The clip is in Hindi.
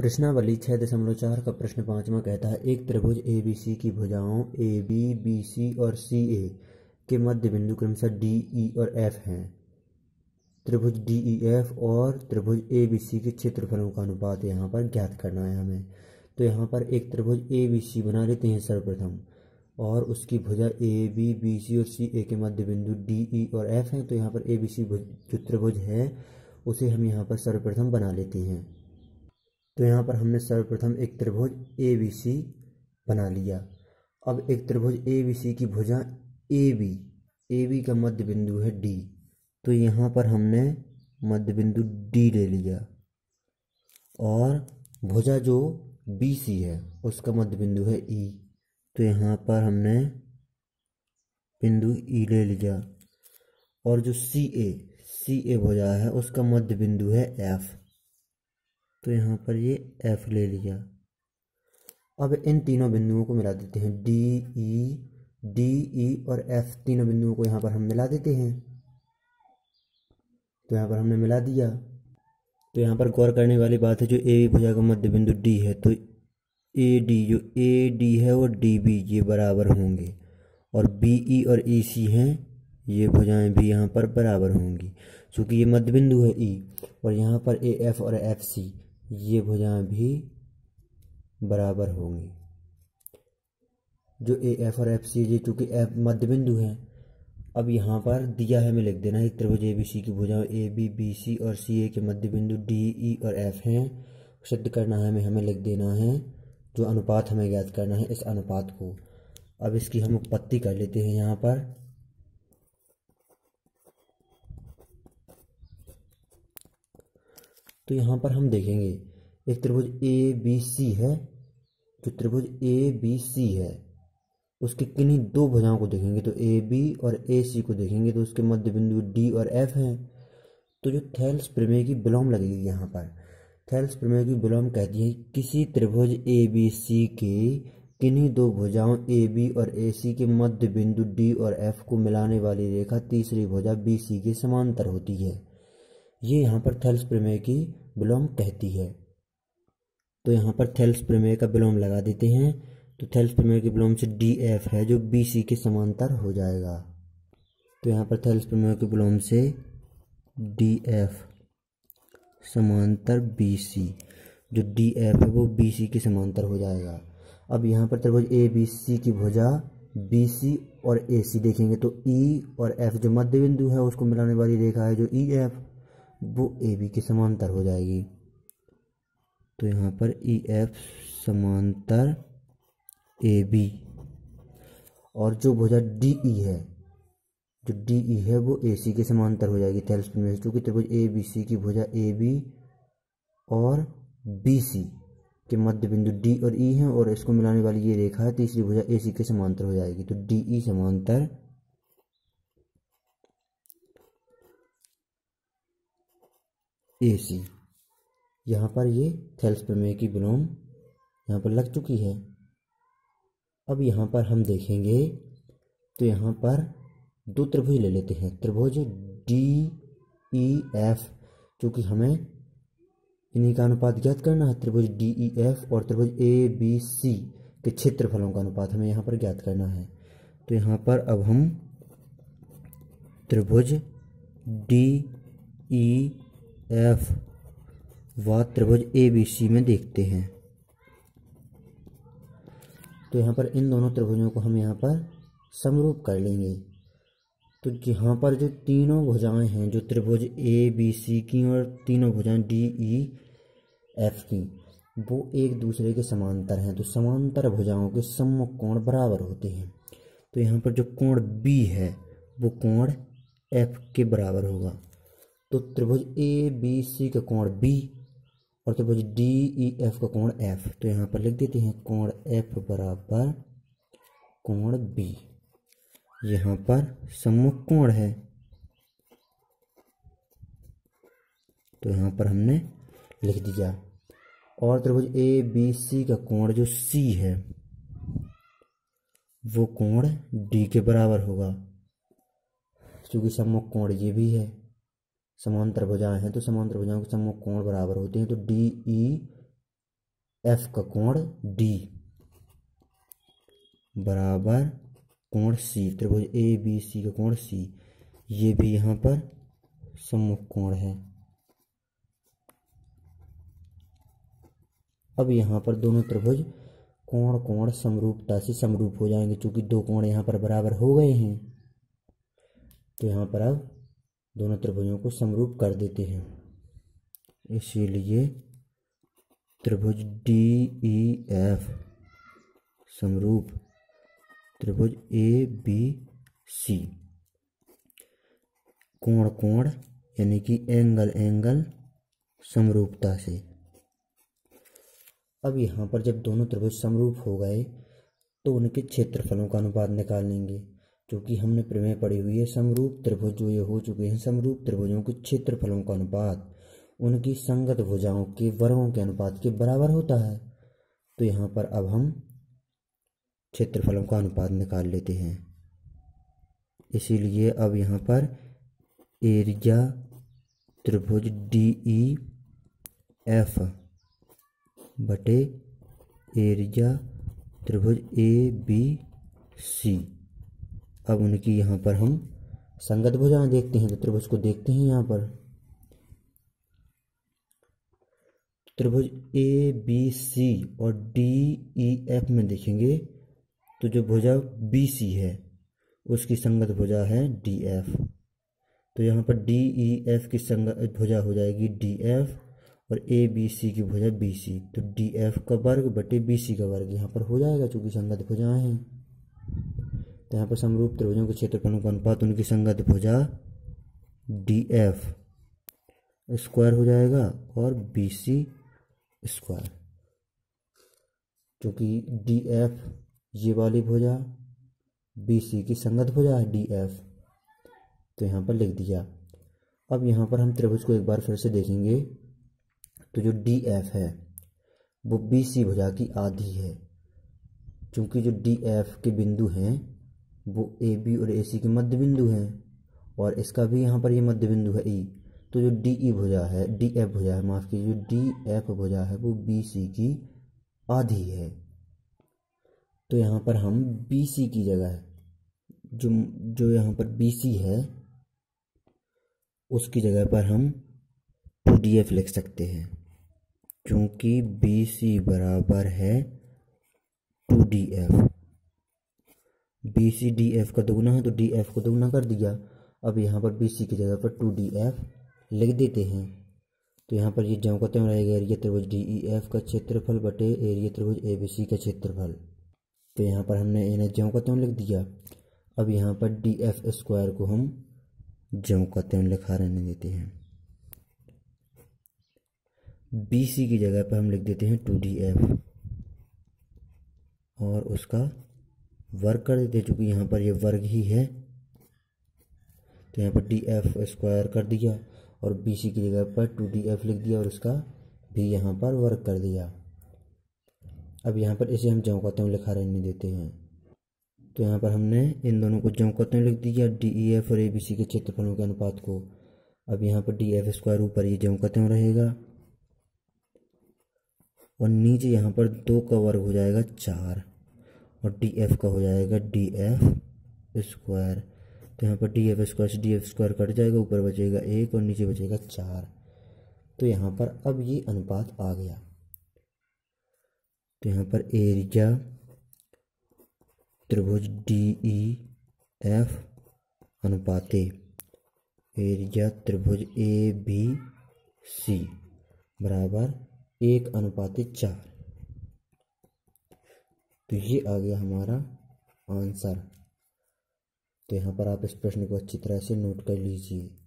प्रश्नावली छः दशमलव चार का प्रश्न पाँचवा कहता है एक त्रिभुज ए बी सी की भुजाओं ए बी बी सी और सी ए के मध्य बिंदु क्रमशः डी ई e और एफ हैं त्रिभुज डी ई एफ और त्रिभुज ए बी सी के क्षेत्रफलों का अनुपात यहाँ पर ज्ञात करना है हमें तो यहाँ पर एक त्रिभुज ए बी सी बना लेते हैं सर्वप्रथम और उसकी भुजा ए बी बी सी और सी ए के मध्य बिंदु डी ई e और एफ हैं तो यहाँ पर ए बी सी जो त्रिभुज है उसे हम यहाँ पर सर्वप्रथम बना लेते हैं तो यहाँ पर हमने सर्वप्रथम एक त्रिभुज ए बी सी बना लिया अब एक त्रिभुज ए बी सी की भुजा ए बी ए बी का मध्य बिंदु है डी तो यहाँ पर हमने मध्य बिंदु डी ले लिया और भुजा जो बी सी है उसका मध्य बिंदु है ई e। तो यहाँ पर हमने बिंदु ई e ले लिया और जो सी ए सी ए भुजा है उसका मध्य बिंदु है एफ़ तो यहाँ पर ये एफ ले लिया अब इन तीनों बिंदुओं को मिला देते हैं डी ई डी ई और एफ तीनों बिंदुओं को यहाँ पर हम मिला देते हैं तो यहाँ पर हमने मिला दिया तो यहाँ पर गौर करने वाली बात है जो ए भुजा का मध्य बिंदु डी है तो ए डी जो ए डी है और डी बी ये बराबर होंगे और बी ई e और ई e, सी हैं ये भुजाएं भी यहाँ पर बराबर होंगी क्योंकि ये मध्य बिंदु है ई e और यहाँ पर ए एफ और एफ सी ये भुजाएं भी बराबर होंगी जो ए एफ और एफ सी जी चूँकि एफ मध्य बिंदु है अब यहाँ पर दिया है हमें लिख देना है त्रिभुज ए बी सी की भुजाएं ए बी बी सी और सी ए के मध्य बिंदु डी ई e और एफ हैं सिद्ध करना है हमें हमें लिख देना है जो अनुपात हमें ज्ञात करना है इस अनुपात को अब इसकी हम उत्पत्ति कर लेते हैं यहाँ पर तो यहाँ पर हम देखेंगे एक त्रिभुज ए बी सी है जो त्रिभुज ए बी सी है उसके किन्हीं दो भुजाओं को देखेंगे तो ए बी और ए सी को देखेंगे तो उसके मध्य बिंदु डी और एफ हैं तो जो थैल्स प्रमेय की विलोम लगेगी यहाँ पर थैल्स प्रमेय की विलोम कहती है किसी त्रिभुज ए बी सी के किन्हीं दो भुजाओं ए बी और ए सी के मध्य बिंदु डी और एफ को मिलाने वाली रेखा तीसरी भुजा बी सी के समांतर होती है ये यहाँ पर थेल्स प्रमेय की विलोम कहती है तो यहाँ पर थेल्स प्रमेय का विलोम लगा देते हैं तो थेल्स प्रमेय के विलोम से डी एफ है जो बी सी के समांतर हो जाएगा तो यहाँ पर थेल्स प्रमेय के विलोम से डी एफ समांतर बी सी जो डी एफ है वो बी सी के समांतर हो जाएगा अब यहाँ पर त्रिभुज ए बी सी की भुजा बी सी और ए सी देखेंगे तो ई e और एफ जो मध्य बिंदु है उसको मिलाने वाली रेखा है जो ई e, एफ वो ए बी के समांतर हो जाएगी तो यहाँ पर ई एफ समांतर ए बी और जो भुजा डी ई है जो डी ई है वो ए सी के समांतर हो जाएगी थेल्सपिन में चूँकि त्रिभुज ए बी सी की भुजा ए बी और बी सी के मध्य बिंदु डी और ई e हैं और इसको मिलाने वाली ये रेखा है तीसरी भुजा ए सी के समांतर हो जाएगी तो डी ई e समांतर ए सी यहाँ पर ये थेल्स प्रमेय की विलोम यहाँ पर लग चुकी है अब यहाँ पर हम देखेंगे तो यहाँ पर दो त्रिभुज ले लेते हैं त्रिभुज डी ई एफ चूँकि हमें इन्हीं का अनुपात ज्ञात करना है त्रिभुज डी ई एफ और त्रिभुज ए बी सी के क्षेत्रफलों का अनुपात हमें यहाँ पर ज्ञात करना है तो यहाँ पर अब हम त्रिभुज डी ई e, एफ व त्रिभुज ए बी सी में देखते हैं तो यहाँ पर इन दोनों त्रिभुजों को हम यहाँ पर समरूप कर लेंगे तो यहाँ पर जो तीनों भुजाएं हैं जो त्रिभुज ए बी सी की और तीनों भुजाएं डी ई एफ की वो एक दूसरे के समांतर हैं तो समांतर भुजाओं के सम्मुख कोण बराबर होते हैं तो यहाँ पर जो कोण बी है वो कोण एफ के बराबर होगा तो त्रिभुज ए बी सी का कोण बी और त्रिभुज डी ई एफ का कोण एफ तो यहाँ पर लिख देते हैं कोण एफ बराबर कोण बी यहाँ पर सम्मुख कोण है तो यहाँ पर हमने लिख दिया और त्रिभुज ए बी सी का कोण जो सी है वो कोण डी के बराबर होगा क्योंकि सम्मुख कोण ये भी है समांतर भुजाएं हैं तो समांतर भुजाओं के समूह कोण बराबर होते हैं तो डी ई एफ का कोण डी बराबर कोण सी त्रिभुज ए बी सी का कोण सी ये भी यहाँ पर सम्मुख कोण है अब यहाँ पर दोनों त्रिभुज कोण कोण समरूपता से समरूप हो जाएंगे क्योंकि दो कोण यहाँ पर बराबर हो गए हैं तो यहाँ पर अब दोनों त्रिभुजों को समरूप कर देते हैं इसीलिए त्रिभुज डी ई एफ समरूप त्रिभुज ए बी सी कोण कोण यानी कि एंगल एंगल समरूपता से अब यहाँ पर जब दोनों त्रिभुज समरूप हो गए तो उनके क्षेत्रफलों का अनुपात निकाल लेंगे जो कि हमने प्रमेय पढ़ी हुई है समरूप त्रिभुज जो ये हो चुके हैं समरूप त्रिभुजों के क्षेत्रफलों का अनुपात उनकी संगत भुजाओं के वर्गों के अनुपात के बराबर होता है तो यहाँ पर अब हम क्षेत्रफलों का अनुपात निकाल लेते हैं इसीलिए अब यहाँ पर एरिया त्रिभुज डी ई एफ बटे एरिया त्रिभुज ए बी सी अब उनकी यहाँ पर हम संगत भुजाएं देखते हैं तो त्रिभुज को देखते हैं यहाँ पर त्रिभुज ए बी सी और डी ई एफ में देखेंगे तो जो भुजा बी सी है उसकी संगत भुजा है डी एफ तो यहाँ पर डी ई एफ की संगत भुजा हो जाएगी डी एफ और ए बी सी की भुजा बी सी तो डी एफ का वर्ग बटे बी सी का वर्ग यहाँ पर हो जाएगा चूंकि संगत भुजाएं हैं यहाँ पर समरूप त्रिभुजों के क्षेत्रफलों का अनुपात उनकी संगत भुजा डी एफ स्क्वायर हो जाएगा और बी सी स्क्वायर क्योंकि डी एफ ये वाली भुजा बी सी की संगत भुजा है डी एफ तो यहाँ पर लिख दिया अब यहाँ पर हम त्रिभुज को एक बार फिर से देखेंगे तो जो डी एफ है वो बी सी भुजा की आधी है क्योंकि जो डी एफ के बिंदु हैं वो ए बी और ए सी के मध्य बिंदु हैं और इसका भी यहाँ पर ये यह मध्य बिंदु है ई e। तो जो डी ई e भुजा है डी एफ भुजा है माफ़ कीजिए जो डी एफ भुजा है वो बी सी की आधी है तो यहाँ पर हम बी सी की जगह जो जो यहाँ पर बी सी है उसकी जगह पर हम टू डी एफ लिख सकते हैं क्योंकि बी सी बराबर है two D F B C D F का दोगुना है तो डी एफ को दोगुना कर दिया अब यहाँ पर बी सी की जगह पर टू डी एफ लिख देते हैं तो यहाँ पर ये यह का त्यों रहेगा एरिया त्रिभुज डी ई एफ का क्षेत्रफल बटे एरिया त्रिभुज ए बी सी का क्षेत्रफल तो यहाँ पर हमने इन्हें ज्यों का त्यों लिख दिया अब यहाँ पर डी एफ स्क्वायर को हम ज्यों का त्यों लिखा रहने देते हैं बी सी की जगह पर हम लिख देते हैं टू डी एफ और उसका वर्क कर देते चूँकि यहाँ पर ये वर्ग ही है तो यहाँ पर डी एफ स्क्वायर कर दिया और बी सी की जगह पर टू डी एफ लिख दिया और इसका भी यहाँ पर वर्क कर दिया अब यहाँ पर इसे हम चौंकाते हुए लिखा रहने देते हैं तो यहाँ पर हमने इन दोनों को चौंकाते हुए लिख दिया डी ई एफ और ए बी सी के क्षेत्रफलों के अनुपात को अब यहाँ पर डी एफ स्क्वायर ऊपर ये चौंकाते हुए रहेगा और नीचे यहाँ पर दो का वर्ग हो जाएगा चार और डी एफ का हो जाएगा डी एफ स्क्वायर तो यहाँ पर डी एफ स्क्वायर से डी एफ स्क्वायर कट जाएगा ऊपर बचेगा एक और नीचे बचेगा चार तो यहाँ पर अब ये अनुपात आ गया तो यहाँ पर एरिया त्रिभुज डी ई एफ अनुपाते एरिया त्रिभुज ए बी सी बराबर एक अनुपाते चार तो ये आ गया हमारा आंसर तो यहाँ पर आप इस प्रश्न को अच्छी तरह से नोट कर लीजिए